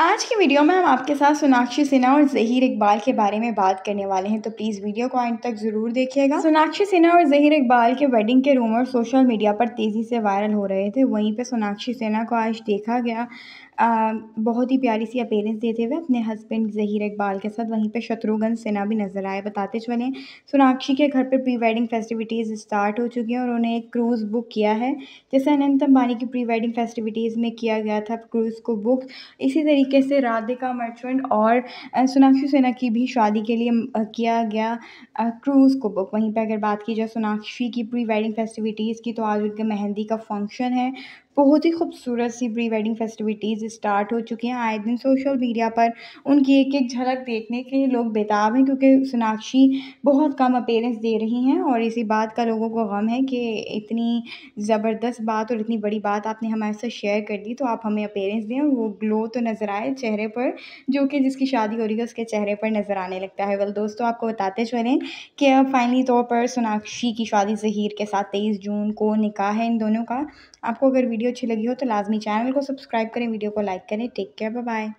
आज की वीडियो में हम आपके साथ सोनाक्षी सिन्हा और जहीर इकबाल के बारे में बात करने वाले हैं तो प्लीज़ वीडियो को अंत तक ज़रूर देखिएगा सोनाक्षी सिन्हा और जहीर इकबाल के वेडिंग के रूमर सोशल मीडिया पर तेज़ी से वायरल हो रहे थे वहीं पे सोनाक्षी सिन्हा को आज देखा गया आ, बहुत ही प्यारी सी अपेयरेंस देते हुए अपने हस्बैंड जहीर इकबाल के साथ वहीं पे शत्रुघ्न सिन्हा भी नज़र आए बताते चले सोनाक्षी के घर पर प्री वेडिंग फेस्टिविटीज़ स्टार्ट हो चुकी हैं और उन्हें एक क्रूज़ बुक किया है जैसे अनंत अंबानी की प्री वेडिंग फेस्टिविटीज़ में किया गया था क्रूज़ को बुक इसी तरीके तरीके से राधिका मर्चेंट और सोनाक्षी सेना की भी शादी के लिए किया गया क्रूज़ को बुक वहीं पर अगर बात की जाए सोनाक्षी की प्री वेडिंग फेस्टिविटीज़ की तो आज उनके मेहंदी का फंक्शन है बहुत ही खूबसूरत सी प्री वेडिंग फेस्टिविटीज़ स्टार्ट हो चुकी हैं आए दिन सोशल मीडिया पर उनकी एक एक झलक देखने के लिए लोग बेताब हैं क्योंकि सोनाक्षी बहुत कम अपेयरेंस दे रही हैं और इसी बात का लोगों को गम है कि इतनी ज़बरदस्त बात और इतनी बड़ी बात आपने हमारे साथ शेयर कर दी तो आप हमें अपेयरेंस दें और वो ग्लो तो नज़र आए चेहरे पर जो कि जिसकी शादी हो रही है उसके चेहरे पर नज़र आने लगता है वल दोस्तों आपको बताते चलें कि अब फाइनली तौर पर सोनाक्षी की शादी जहीर के साथ तेईस जून को निकाह है इन दोनों का आपको अगर वीडियो अच्छी लगी हो तो लाजमी चैनल को सब्सक्राइब करें वीडियो को लाइक करें टेक केयर बाय